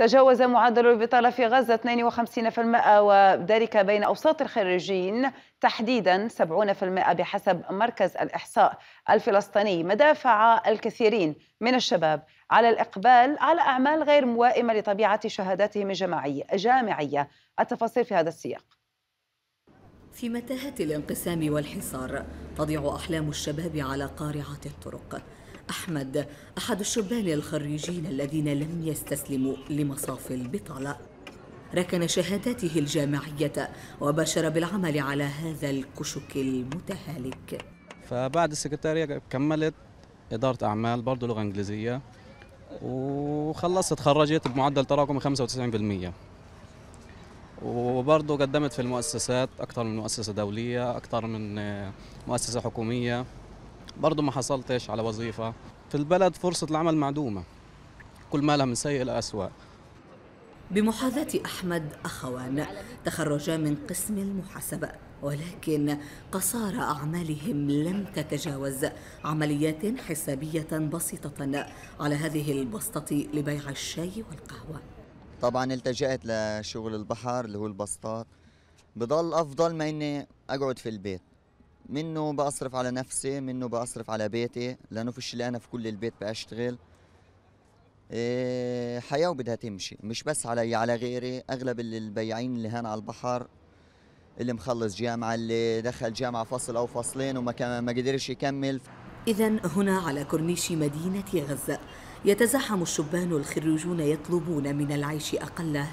تجاوز معدل البطالة في غزة 52% وذلك بين أوساط الخريجين تحديدا 70% بحسب مركز الإحصاء الفلسطيني مدافع الكثيرين من الشباب على الإقبال على أعمال غير موائمة لطبيعة شهاداتهم الجامعية جامعية التفاصيل في هذا السياق في متاهة الانقسام والحصار تضيع أحلام الشباب على قارعة الطرق أحمد أحد الشبان الخريجين الذين لم يستسلموا لمصاف البطالة ركن شهاداته الجامعية وبشر بالعمل على هذا الكشك المتهالك فبعد السكرتارية كملت إدارة أعمال برضه لغة إنجليزية وخلصت تخرجت بمعدل تراكمي 95% وبرضه قدمت في المؤسسات أكثر من مؤسسة دولية أكثر من مؤسسة حكومية برضه ما حصلتش على وظيفة في البلد فرصة العمل معدومة كل ما لها من سيء إلى أسوأ بمحاذاة أحمد أخوان تخرجا من قسم المحاسبة ولكن قصار أعمالهم لم تتجاوز عمليات حسابية بسيطة على هذه البسطة لبيع الشاي والقهوة طبعا التجأت لشغل البحر اللي هو البسطات بضل أفضل ما إني أقعد في البيت منه بصرف على نفسي منه بصرف على بيتي لانه فيش اللي انا في كل البيت بشتغل إيه حياة وبدها تمشي مش بس علي على غيري أغلب البياعين اللي هان على البحر اللي مخلص جامعة اللي دخل جامعة فصل أو فصلين وما ما قدرش يكمل إذا هنا على كورنيش مدينة غزة يتزاحم الشبان الخريجون يطلبون من العيش أقله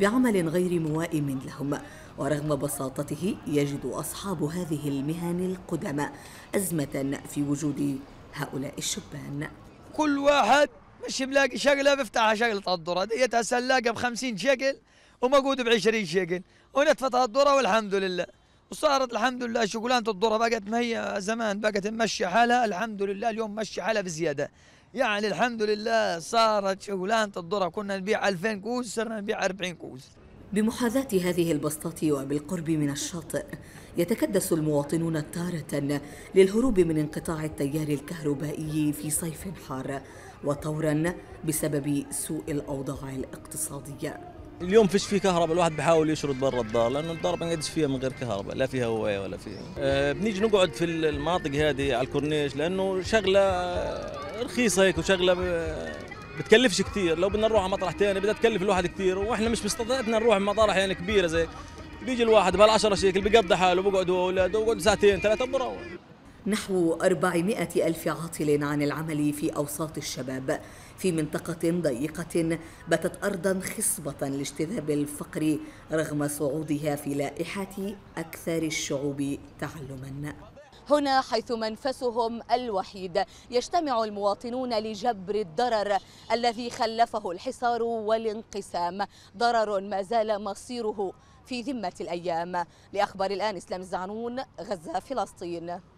بعمل غير موائم لهم ورغم بساطته يجد أصحاب هذه المهن القدماء أزمة في وجود هؤلاء الشبان كل واحد مش ملاقي شغله بفتحها شغله الدورة دي تسلاقة ب 50 شقل ومقود ب 20 شقل ونتفت الدورة والحمد لله وصارت الحمد لله شغلانه الدورة بقت ما هي زمان بقت ممشي حالها الحمد لله اليوم مشي حالها بزياده يعني الحمد لله صارت شغلانة الذرة كنا نبيع 2000 كوز صرنا نبيع 40 كوز بمحاذاة هذه البسطات وبالقرب من الشاطئ يتكدس المواطنون تارة للهروب من انقطاع التيار الكهربائي في صيف حار وطورا بسبب سوء الأوضاع الاقتصادية اليوم فيش فيه كهرباء الواحد بحاول يشرد برا الدار لانه الدار ما بنقعدش فيها من غير كهرباء لا فيها هوايه ولا فيها أه بنيجي نقعد في المناطق هذه على الكورنيش لانه شغله رخيصه هيك وشغله بتكلفش كثير لو بدنا نروح على مطرح ثاني بدها تكلف الواحد كثير واحنا مش باستطاعتنا نروح مطارح يعني كبيره زي بيجي الواحد بهال 10 شيكل بيقضي حاله بقعد هو واولاده بقعد ساعتين ثلاثه بروح نحو 400 ألف عاطل عن العمل في أوساط الشباب في منطقة ضيقة باتت أرضا خصبة لاجتذاب الفقر رغم صعودها في لائحة أكثر الشعوب تعلماً هنا حيث منفسهم الوحيد يجتمع المواطنون لجبر الضرر الذي خلفه الحصار والانقسام ضرر ما زال مصيره في ذمة الأيام لأخبار الآن إسلام الزعنون غزة فلسطين